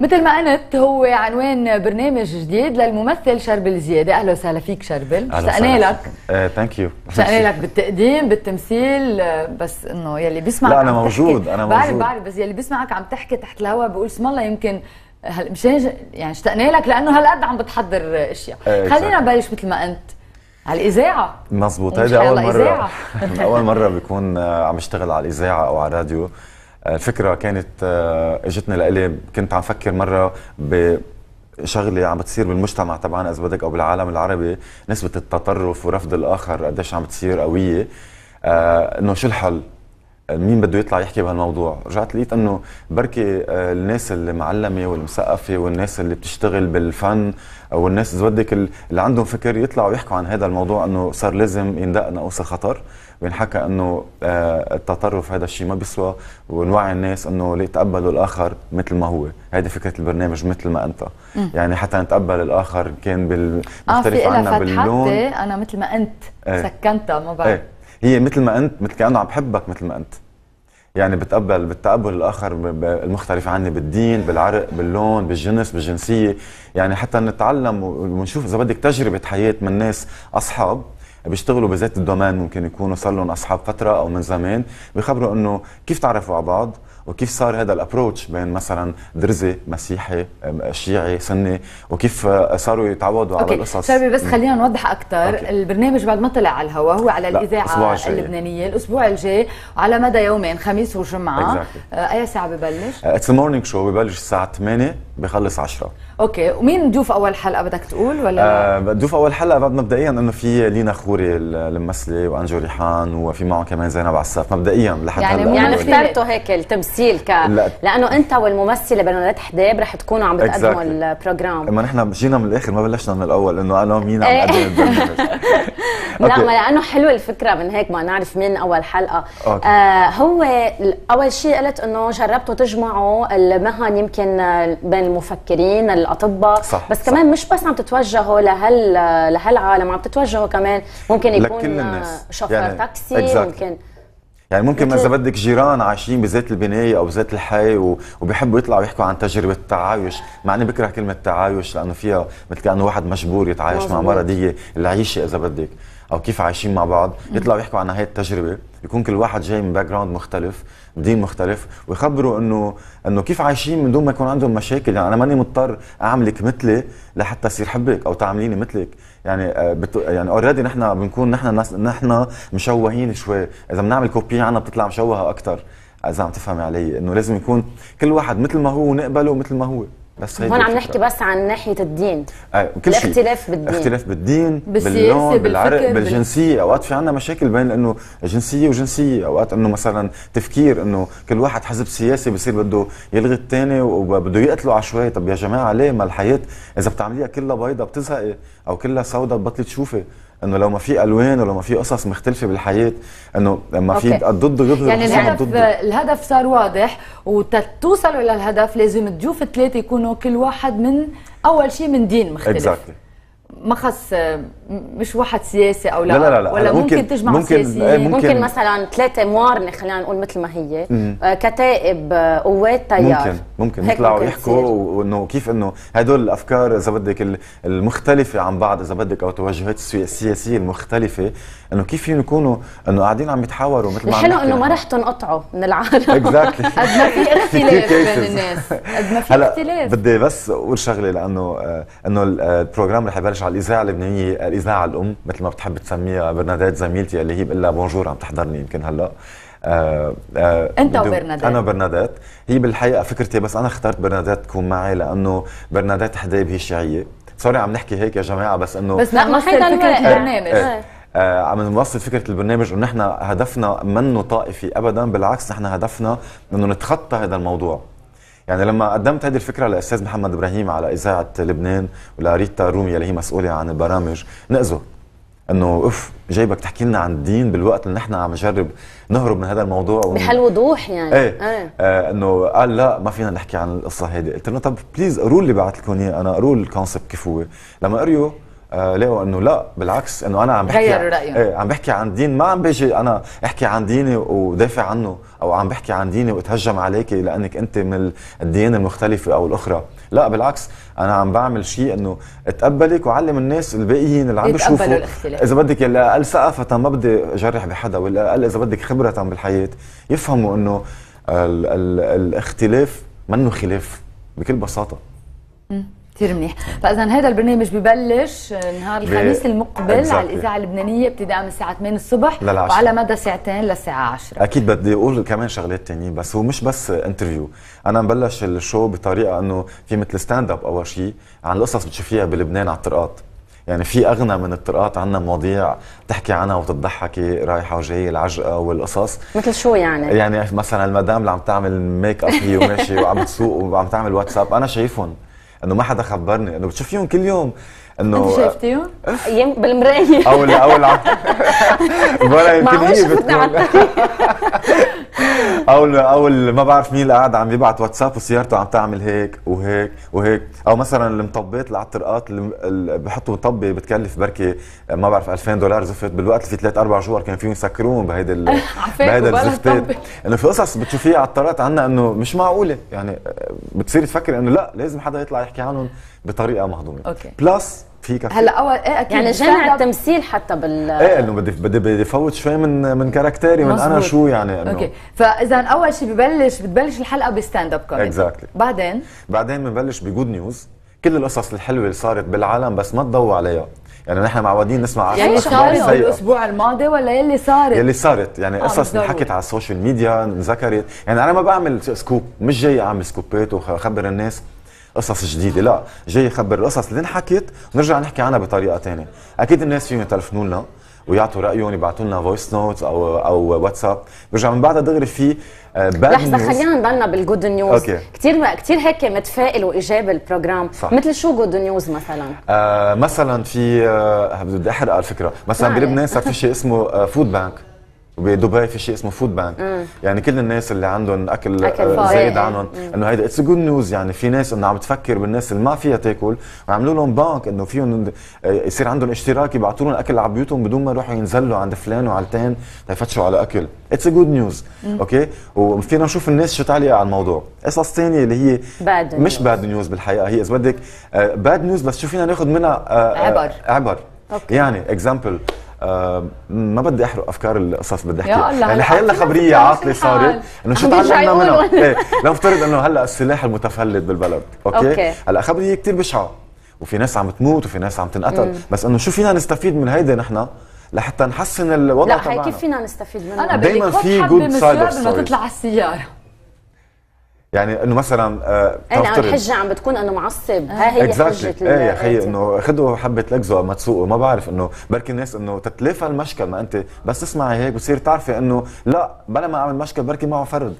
مثل ما قلت هو عنوان برنامج جديد للممثل شربل زياده اهلا وسهلا فيك شربل اشتقنا لك ثانك يو اشتقنا لك بالتقديم بالتمثيل آه، بس انه يلي بيسمعك لا انا موجود انا موجود بعرف بعرف بس يلي بيسمعك عم تحكي تحت الهواء بقول اسم الله يمكن هل مشان يعني اشتقنا لك لانه هالقد عم بتحضر اشياء آه، خلينا نبلش مثل ما انت على الاذاعه مزبوط هيدي اول مره اول مره بكون آه، عم اشتغل على الاذاعه او على الراديو الفكره آه، كانت آه، اجتني لإلي كنت عم فكر مره ب شغله عم بتصير بالمجتمع تبعنا اذا بدك او بالعالم العربي نسبه التطرف ورفض الاخر قديش عم بتصير قويه آه انه شو الحل مين بده يطلع يحكي بهالموضوع رجعت لقيت انه بركي آه، الناس اللي معلمه والمثقفه والناس اللي بتشتغل بالفن والناس اذا بدك اللي عندهم فكر يطلعوا يحكوا عن هذا الموضوع انه صار لازم يندق ناقوس الخطر بينحكى انه آه، التطرف هذا الشيء ما بيسوى ونوعي الناس انه يتقبلوا الاخر مثل ما هو هذه فكره البرنامج مثل ما انت مم. يعني حتى نتقبل الاخر كان بالمختلف آه عنا باللون انا مثل ما انت ايه. سكنتها ما بعرف ايه. هي مثل ما انت مثل كانه عم بحبك مثل ما انت يعني بتقبل بالتقبل الاخر المختلف عني بالدين بالعرق باللون بالجنس بالجنسيه يعني حتى نتعلم ونشوف اذا بدك تجربه حياه من ناس اصحاب بيشتغلوا بذات الدومين ممكن يكونوا صار لهم اصحاب فتره او من زمان بخبروا انه كيف تعرفوا على بعض وكيف صار هذا الابروتش بين مثلا درزي مسيحي شيعي سني وكيف صاروا يتعودوا أوكي. على القصص شباب بس خلينا نوضح اكثر البرنامج بعد ما طلع على الهواء هو على الاذاعه اللبنانيه الاسبوع الجاي على مدى يومين خميس وجمعه exactly. آه، اي ساعه ببلش اتس مورنينج شو ببلش الساعه 8 بخلص عشرة اوكي ومين ضيوف اول حلقه بدك تقول ولا آه ضيوف اول حلقه بعد مبدئيا انه في لينا خوري الممثله وانجو ريحان وفي معه كمان زينب عساف مبدئيا لحد يعني هلا يعني, يعني اخترتوا هيك التمثيل ك لا. لانه انت والممثله بنات حداب رح تكونوا عم بتقدموا exactly. البروجرام ما نحن جينا من الاخر ما بلشنا من الاول انه انا مين عم بقدم إيه. لا ما لانه حلوه الفكره من هيك ما نعرف مين اول حلقه آه هو اول شيء قلت انه جربتوا تجمعوا المهن يمكن بين المفكرين الاطباء صح بس كمان صح. مش بس عم تتوجهوا لهال لهالعالم عم تتوجهوا كمان ممكن يكون شوفر يعني تاكسي exactly. ممكن يعني ممكن اذا بدك جيران عايشين بذات البنايه او بذات الحي وبيحبوا يطلعوا يحكوا عن تجربه التعايش مع اني بكره كلمه تعايش لانه فيها مثل كانه واحد مجبور يتعايش مع مرضيه العيشه اذا بدك او كيف عايشين مع بعض يطلعوا يحكوا عن هاي التجربه يكون كل واحد جاي من باك جراوند مختلف دين مختلف ويخبروا انه انه كيف عايشين من دون ما يكون عندهم مشاكل يعني انا ماني مضطر اعملك مثلي لحتى اصير حبك او تعامليني مثلك يعني آه، بتو... يعني اوريدي نحن بنكون نحن ناس نحن مشوهين شوي اذا بنعمل كوبي عنا بتطلع مشوهه اكثر اذا عم تفهمي علي انه لازم يكون كل واحد مثل ما هو ونقبله مثل ما هو بس هون عم نحكي بس عن ناحيه الدين آه كل شيء الاختلاف بالدين اختلاف بالدين باللون بالعرق بالجنسيه اوقات في عندنا مشاكل بين انه جنسيه وجنسيه اوقات انه مثلا تفكير انه كل واحد حزب سياسي بصير بده يلغي الثاني وبده يقتله عشوائي طب يا جماعه ليه ما الحياه اذا بتعمليها كلها بيضة بتزهقي او كلها سوداء بتبطلي تشوفي انه لو ما في الوان ولو ما في قصص مختلفه بالحياه انه لما في ضد يظهر يعني الهدف الهدف صار واضح وتتوصلوا للهدف لازم الضيوف الثلاثه يكونوا كل واحد من اول شيء من دين مختلف exactly. ما خص مش واحد سياسي او لا لا لا, لا. ولا ممكن, ممكن تجمع ممكن سياسيين آه، ممكن, ممكن مثلا ثلاثه موارنه خلينا نقول مثل ما هي آه، كتائب آه، قوات تيار ممكن ممكن يطلعوا يحكوا وانه كيف انه هدول الافكار اذا بدك المختلفه عن بعض اذا بدك او التوجهات السياسيه المختلفه انه كيف فيهم يكونوا انه قاعدين عم يتحاوروا مثل ما الحلو انه ما رح تنقطعوا من العالم اكزاكتلي قد ما في اختلاف بين الناس قد ما في اختلاف بدي بس اقول شغله لانه انه البروجرام رح يبلش على الاذاعه اللبنانيه الاذاعه الام مثل ما بتحب تسميها برنادات زميلتي اللي هي بقول لها بونجور عم تحضرني يمكن هلا آه آه انت وبرنادات انا برنادات هي بالحقيقه فكرتي بس انا اخترت برنادات تكون معي لانه برنادات حدايب هي شيعيه سوري عم نحكي هيك يا جماعه بس انه بس لا ما حدا فكره البرنامج إيه. آه عم نوصل فكره البرنامج انه نحن هدفنا منه طائفي ابدا بالعكس نحن هدفنا انه نتخطى هذا الموضوع يعني لما قدمت هذه الفكره للاستاذ محمد ابراهيم على اذاعه لبنان ولاريتا رومي اللي هي مسؤوله عن البرامج نقزه انه اف جايبك تحكي لنا عن الدين بالوقت اللي نحن عم نجرب نهرب من هذا الموضوع ون... بحل وضوح يعني ايه, ايه. آه انه قال لا ما فينا نحكي عن القصه هذه قلت له طب بليز قروا اللي بعت لكم اياه انا قروا الكونسبت كيف هو لما قريوا آه لقوا انه لا بالعكس انه انا عم بحكي غيروا رايهم ايه عم بحكي عن دين ما عم بيجي انا احكي عن ديني ودافع عنه او عم بحكي عن ديني واتهجم عليك لانك انت من الديانه المختلفه او الاخرى لا بالعكس انا عم بعمل شيء انه اتقبلك وعلم الناس الباقيين اللي عم بيشوفوا اذا بدك يلي اقل ثقافه ما بدي اجرح بحدا ولا اقل اذا بدك خبره بالحياه يفهموا انه الاختلاف منه خلاف بكل بساطه م. كثير منيح فاذا هذا البرنامج ببلش آه، نهار الخميس المقبل على الاذاعه اللبنانيه ابتداء من الساعه 8 الصبح للعشرة. وعلى مدى ساعتين للساعه 10 اكيد بدي اقول كمان شغلات ثانيه بس هو مش بس انترفيو انا مبلش الشو بطريقه انه في مثل ستاند اب اول شيء عن القصص بتشوفيها بلبنان على الطرقات يعني في اغنى من الطرقات عندنا مواضيع تحكي عنها وتضحكي رايحه وجايه العجقه والقصص مثل شو يعني؟ يعني مثلا المدام اللي عم تعمل ميك اب هي وماشي وعم تسوق وعم تعمل واتساب انا شايفهم انه ما حدا خبرني انه بتشوفيهم كل يوم انه انت شايفتيهم؟ ايام بالمرايه اول اول عم ولا يمكن هي بتكون اول اول ما بعرف مين اللي قاعد عم يبعت واتساب وسيارته عم تعمل هيك وهيك وهيك او مثلا المطبات اللي على الطرقات اللي بحطوا مطبه بتكلف بركي ما بعرف 2000 دولار زفت بالوقت اللي في ثلاث اربع جوار كان فيهم يسكرون بهيدا بهيدا الزفتات انه في قصص بتشوفيها على الطرقات عنا انه مش معقوله يعني آه، بتصيري تفكري انه لا لازم حدا يطلع يحكي عنهم بطريقه مهضومه أوكي. بلس في كفاءه هلا اول ايه اكيد يعني جامع التمثيل حتى بال ايه انه بدي بدي بدي فوت شوي من من كاركتيري من انا شو يعني انه اوكي فاذا اول شيء ببلش بتبلش الحلقه بستاند اب كوميدي اكزاكتلي بعدين بعدين بنبلش بجود نيوز كل القصص الحلوه اللي صارت بالعالم بس ما تضووا عليها يعني نحن معودين نسمع يعني صارت الاسبوع الماضي ولا يلي صارت يلي صارت يعني آه، قصص انحكت على السوشيال ميديا انذكرت يعني انا ما بعمل سكوب مش جاي اعمل سكوبات واخبر الناس قصص جديده لا جاي يخبر القصص اللي انحكت ونرجع نحكي عنها بطريقه ثانيه اكيد الناس فيهم يتلفنوا لنا ويعطوا رايهم يبعثوا لنا فويس نوتس او او واتساب برجع من بعدها دغري في آه، لحظه خلينا نضلنا بالجود نيوز أوكي. كتير كتير هيك متفائل وايجابي البروجرام صح. مثل شو جود نيوز مثلا آه مثلا في آه بدي احرق الفكره مثلا بلبنان صار في شيء اسمه آه فود بانك بدبي في شيء اسمه فود بانك يعني كل الناس اللي عندهم اكل, أكل آه، زايد عنهم انه هيدا اتس جود نيوز يعني في ناس انه عم تفكر بالناس اللي ما فيها تاكل وعملوا لهم بانك انه فيهم آه، يصير عندهم اشتراك يبعثوا لهم اكل على بيوتهم بدون ما يروحوا ينزلوا عند فلان وعلتان ليفتشوا على اكل اتس جود نيوز اوكي وفينا نشوف الناس شو تعليق على الموضوع قصص ثانيه اللي هي باد مش باد نيوز بالحقيقه هي اذا بدك باد آه، نيوز بس شو فينا ناخذ منها عبر عبر أوكي. يعني اكزامبل آه، ما بدي احرق افكار القصص بدي احكي يعني حيلا خبريه عاطله صارت انه شو تعلمنا منها إيه، لو افترض انه هلا السلاح المتفلت بالبلد اوكي, أوكي. هلا خبريه كثير بشعه وفي ناس عم تموت وفي ناس عم تنقتل بس انه شو فينا نستفيد من هيدا نحن لحتى نحسن الوضع لا تبعنا لا كيف فينا نستفيد منها انا دايما في جود سايد اوف تطلع على السياره يعني انه مثلا آه انا الحجه عم بتكون انه معصب ها هي exactly. حجه ايه يا اخي انه خذوا حبه لكزو ما تسوقوا ما بعرف انه بركي الناس انه تتلافى المشكل ما انت بس تسمعي هيك بتصير تعرفي انه لا بلا ما اعمل مشكل بركي معه فرد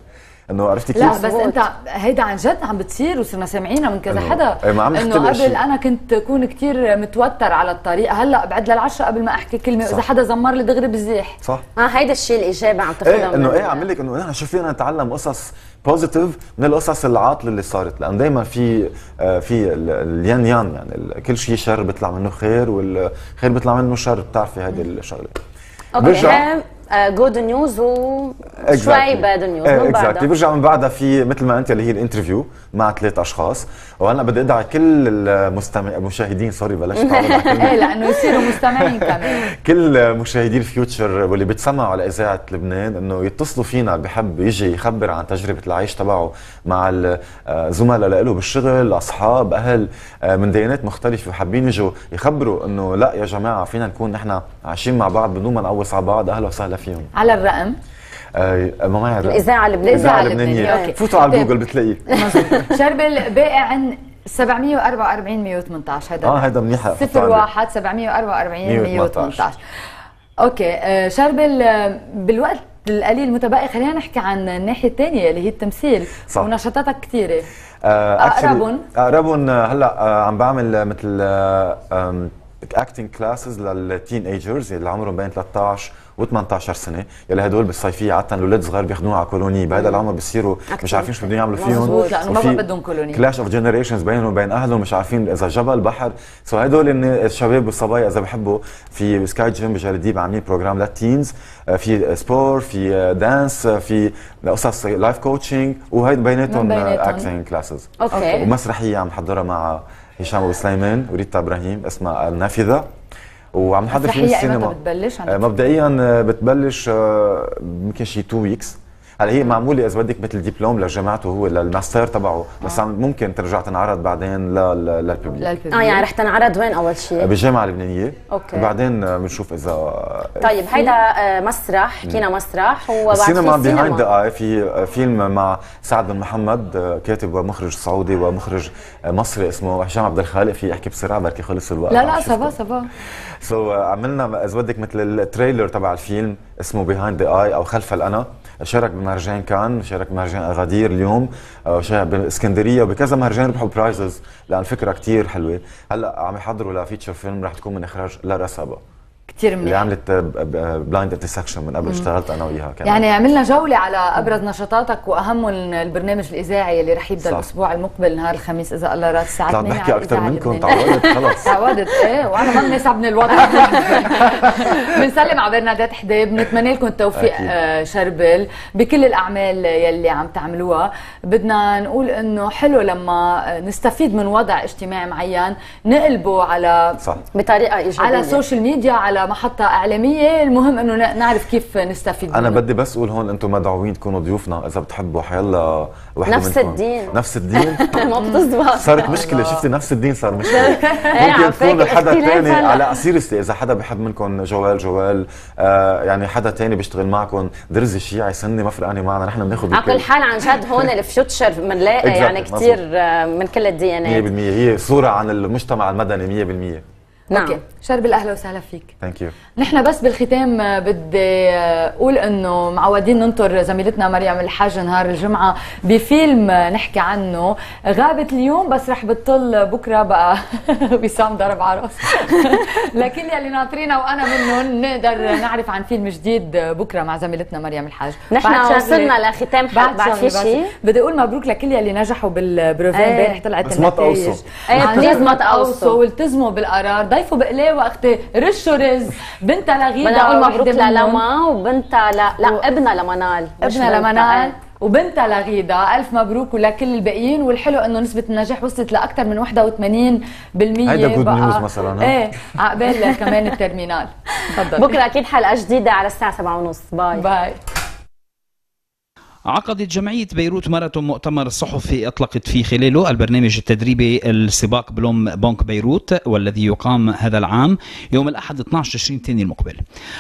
انه عرفتي كيف لا بس انت هيدا عن جد عم بتصير وصرنا سامعينها من كذا حدا إيه، ما عم انه قبل انا كنت اكون كثير متوتر على الطريق هلا بعد للعشاء قبل ما احكي كلمه اذا حدا زمر لي دغري بزيح صح اه هيدا الشيء الايجابي عم تاخذها ايه انه ايه عم لك انه نحن شو فينا نتعلم قصص بوزيتيف من القصص العاطله اللي صارت لان دائما في آه، في اليان يان يعني كل شيء شر بيطلع منه خير والخير بيطلع منه شر بتعرفي هيدي الشغله برجع جود نيوز وشوي باد نيوز من بعدها بيرجع من بعدها في مثل ما انت اللي هي الانترفيو مع ثلاث اشخاص وهلا بدي ادعي كل المستمع المشاهدين سوري بلشت ايه لانه يصيروا مستمعين كمان كل مشاهدين فيوتشر واللي بيتسمعوا على اذاعه لبنان انه يتصلوا فينا بحب يجي يخبر عن تجربه العيش تبعه مع الزملاء آه، له بالشغل اصحاب اهل آه، من ديانات مختلفه وحابين يجوا يخبروا انه لا يا جماعه فينا نكون نحن عايشين مع بعض بدون ما نقوص على بعض اهلا وسهلا فيهم على الرقم آه ما معي الرقم الاذاعه اللبنانيه الاذاعه اللبنانيه فوتوا على طيب. جوجل بتلاقيه شربل باقي عن 744 118 هذا اه هذا منيح 01 744 118 اوكي آه شربل بالوقت القليل المتبقي خلينا نحكي عن الناحيه الثانيه اللي هي التمثيل صح. ونشاطاتك كثيره آه، اقربهم اقربهم آه، هلا آه، عم بعمل مثل اكتنج كلاسز للتين ايجرز اللي عمرهم بين 13 و18 سنه يلي هدول بالصيفيه عاده الاولاد الصغار بياخذوهم على كولوني بهذا العمر بصيروا مش عارفين شو بدهم يعملوا فيهم مظبوط ما بدهم كولوني كلاش اوف جنريشنز بينهم وبين اهلهم مش عارفين اذا جبل بحر سو هدول الشباب والصبايا اذا بحبوا في سكاي جيم بجلديب عاملين بروجرام للتينز آه، في سبور في دانس آه، آه، في قصص لايف كوتشنج وهي بيناتهم اكتنج كلاسز اوكي ومسرحيه عم نحضرها مع هشام ابو سليمان وريتا ابراهيم اسمها النافذه وعم نحضر فيلم السينما مبدئيا آه، بتبلش يمكن آه، شي 2 ويكس هلا هي معموله اذا بدك مثل دبلوم لجامعته هو للماستر تبعه بس ممكن ترجع تنعرض بعدين للببليك للببليك اه يعني رح تنعرض وين اول شيء؟ آه، بالجامعه اللبنانيه اوكي وبعدين آه، بنشوف اذا طيب هيدا آه، مسرح حكينا مسرح وبعد سينما بيهايند ذا اي في فيلم مع سعد بن محمد كاتب ومخرج سعودي ومخرج مصري اسمه هشام عبد الخالق في احكي بسرعه بركي خلص الوقت لا لا سافا سافا سو عملنا اذا بدك مثل التريلر تبع الفيلم اسمه بيهايند ذا اي او خلف الانا شارك بمهرجان كان شارك بمهرجان اغادير اليوم شارك باسكندريه وبكذا مهرجان ربحوا برايزز لان فكره كثير حلوه هلا عم يحضروا لفيتشر فيلم رح تكون من اخراج لارا سابا كثير منيح اللي عملت بلايند انترسكشن من قبل اشتغلت انا وياها كمان يعني عملنا جوله على ابرز نشاطاتك واهم البرنامج الاذاعي اللي رح يبدا الاسبوع المقبل نهار الخميس اذا الله راد الساعه 8 بحكي اكثر منكم تعودت خلص تعودت ايه وانا ما بنصعبني الوضع بنسلم على برنادات حداب بنتمنى لكم التوفيق آه، شربل بكل الاعمال يلي عم تعملوها بدنا نقول انه حلو لما نستفيد من وضع اجتماعي معين نقلبه على صح. بطريقه ايجابيه على السوشيال ميديا على محطه اعلاميه المهم انه نعرف كيف نستفيد انا بدي بس اقول هون انتم مدعوين تكونوا ضيوفنا اذا بتحبوا حيلا وحده نفس منكم. الدين نفس الدين ما بتزبط صارت مشكله شفتي نفس الدين صار مشكله إيه، ممكن تكون حدا تاني على سيريسلي اذا حدا بحب منكم جوال جوال آه، يعني حدا تاني بيشتغل معكم درزي شيعي سني ما فرقانه معنا نحن بناخذ على كل حال عن جد هون الفيوتشر بنلاقي يعني كثير من كل الديانات 100% هي صوره عن المجتمع المدني 100% نعم أوكي. شرب الاهلا وسهلا فيك ثانك يو نحن بس بالختام بدي اقول انه معودين ننطر زميلتنا مريم الحاج نهار الجمعه بفيلم نحكي عنه غابت اليوم بس رح بتطل بكره بقى وسام ضرب على راسي لكن يلي ناطرينا وانا منهم نقدر نعرف عن فيلم جديد بكره مع زميلتنا مريم الحاج نحن وصلنا لختام بعد, بعد في شيء بدي اقول مبروك لكل يلي نجحوا بالبروفين إيه. امبارح طلعت النتائج بس ما تقوصوا بليز إيه، ما تقوصوا والتزموا بالقرار ضيفه بقلاوه اختي رشو رز بنتها لغيدا بدنا اقول مبروك للما وبنتها ل... لا و... ابنها لمنال ابنها لمنال وبنتها لغيدا الف مبروك ولكل الباقيين والحلو انه نسبه النجاح وصلت لاكثر من 81% هيدا جود نيوز مثلا ايه عقبال كمان الترمينال تفضل بكره اكيد حلقه جديده على الساعه 7:30 باي باي عقدت جمعية بيروت ماراثون مؤتمر صحفي أطلقت في خلاله البرنامج التدريبي السباق بلوم بنك بيروت والذي يقام هذا العام يوم الأحد 12 تشرين تاني المقبل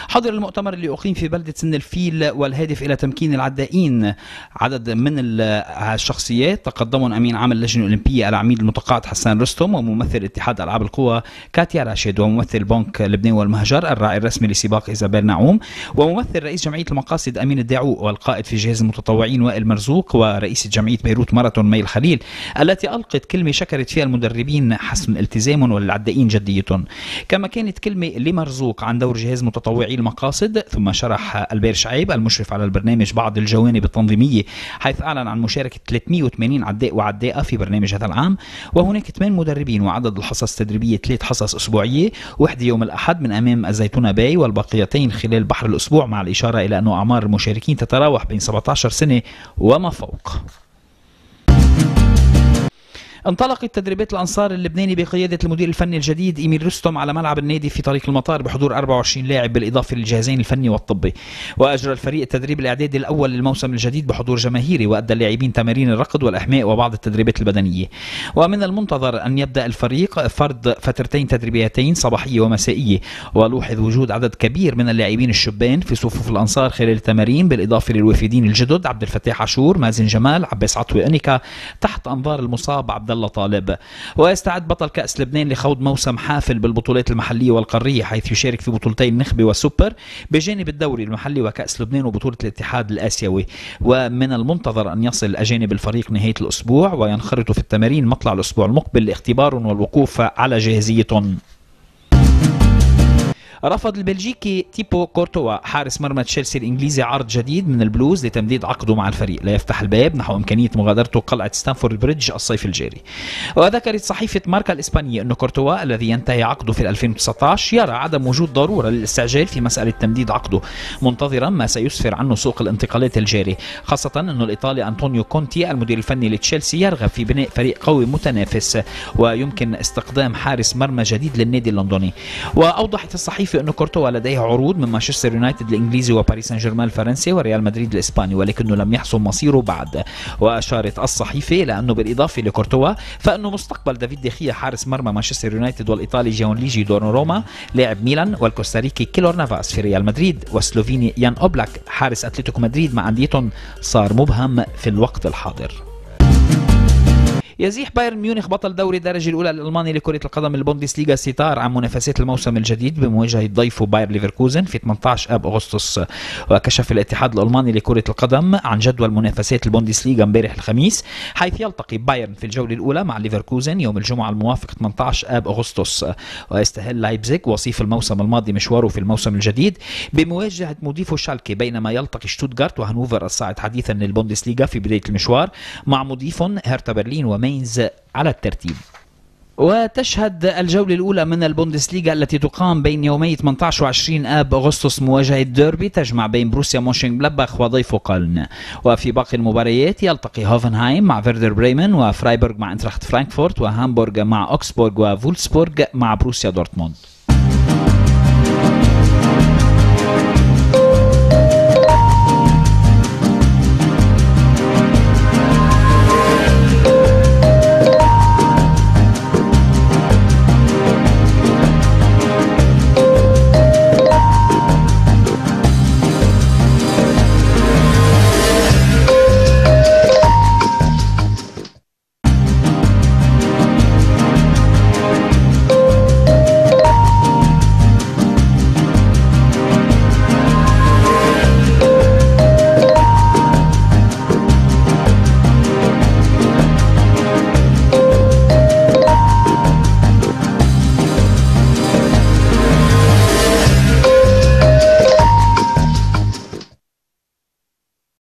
حضر المؤتمر اللي أقيم في بلدة سن الفيل والهادف إلى تمكين العدائين عدد من الشخصيات تقدمهم أمين عام اللجنة الأولمبية العميد المتقاعد حسان رستم وممثل اتحاد ألعاب القوى كاتيا راشد وممثل بنك لبنان والمهجر الراعي الرسمي لسباق إيزابيل نعوم وممثل رئيس جمعية المقاصد أمين الداعو والقائد في جهاز المتطوع المتطوعين وائل مرزوق ورئيس جمعية بيروت ماراثون مي الخليل التي ألقت كلمة شكرت فيها المدربين حسن التزام والعدائين جديتهم كما كانت كلمة لمرزوق عن دور جهاز متطوعي المقاصد ثم شرح البير شعيب المشرف على البرنامج بعض الجوانب التنظيمية حيث أعلن عن مشاركة 380 عداء وعداءة في برنامج هذا العام وهناك 8 مدربين وعدد الحصص التدريبية 3 حصص أسبوعية واحدة يوم الأحد من أمام الزيتونة باي والبقيتين خلال بحر الأسبوع مع الإشارة إلى أن أعمار المشاركين تتراوح بين 17 السنة وما فوق انطلقت تدريبات الأنصار اللبناني بقيادة المدير الفني الجديد إيميل رستم على ملعب النادي في طريق المطار بحضور 24 لاعب بالإضافة للجهازين الفني والطبي وأجرى الفريق التدريب الإعدادي الأول للموسم الجديد بحضور جماهيري وأدى اللاعبين تمارين الركض والإحماء وبعض التدريبات البدنية ومن المنتظر أن يبدأ الفريق فرض فترتين تدريبيتين صباحية ومسائية ولوحظ وجود عدد كبير من اللاعبين الشبان في صفوف الأنصار خلال التمارين بالإضافة للوافدين الجدد عبد الفتاح عاشور مازن جمال عباس عطوي أنيكا تحت أنظار المصاب عبد الله طالب ويستعد بطل كأس لبنان لخوض موسم حافل بالبطولات المحلية والقارية حيث يشارك في بطولتي النخبة والسوبر بجانب الدوري المحلي وكأس لبنان وبطولة الاتحاد الآسيوي ومن المنتظر أن يصل أجانب الفريق نهاية الأسبوع وينخرط في التمارين مطلع الأسبوع المقبل لاختبار والوقوف على جاهزيتهم رفض البلجيكي تيبو كورتوا حارس مرمى تشيلسي الانجليزي عرض جديد من البلوز لتمديد عقده مع الفريق ليفتح الباب نحو امكانيه مغادرته قلعه ستانفورد بريدج الصيف الجاري وذكرت صحيفه ماركا الاسبانيه ان كورتوا الذي ينتهي عقده في 2019 يرى عدم وجود ضروره للاستعجال في مساله تمديد عقده منتظرا ما سيسفر عنه سوق الانتقالات الجاري خاصه انه الايطالي انطونيو كونتي المدير الفني لتشيلسي يرغب في بناء فريق قوي متنافس ويمكن استقدام حارس مرمى جديد للنادي اللندني واوضحت الصحيفه يضيف أن كورتوا لديه عروض من مانشستر يونايتد الإنجليزي وباريس سان جيرمان الفرنسي وريال مدريد الإسباني ولكنه لم يحسم مصيره بعد وأشارت الصحيفة إلى أنه بالإضافة لكورتوا فأنه مستقبل دافيد ديخيا حارس مرمى مانشستر يونايتد والإيطالي جيونليجي روما لاعب ميلان والكوستاريكي كيلور نافاس في ريال مدريد والسلوفيني يان أوبلاك حارس أتلتيكو مدريد مع أنديتهم صار مبهم في الوقت الحاضر يزيح بايرن ميونخ بطل دوري الدرجه الاولى الالماني لكره القدم البوندسليغا ستار عن منافسات الموسم الجديد بمواجهه ضيفه باير ليفركوزن في 18 اب اغسطس وكشف الاتحاد الالماني لكره القدم عن جدول منافسات البوندسليغا امبارح الخميس حيث يلتقي بايرن في الجوله الاولى مع ليفركوزن يوم الجمعه الموافق 18 اب اغسطس ويستهل لايبزيغ وصيف الموسم الماضي مشواره في الموسم الجديد بمواجهه مضيفه شالكي بينما يلتقي شتوتغارت وهانوفر الصاعد حديثا للبوندسليغا في بدايه المشوار مع مضيف هرتا برلين ومان ميز على الترتيب وتشهد الجولة الأولى من البوندسليغا التي تقام بين يومي 18 و 20 آب أغسطس مواجهة ديربي تجمع بين بروسيا بلباخ وضيفه قلن وفي باقي المباريات يلتقي هوفنهايم مع فيردر بريمن وفرايبورغ مع انتراخت فرانكفورت وهامبورغ مع أوكسبورغ وفولسبورغ مع بروسيا دورتموند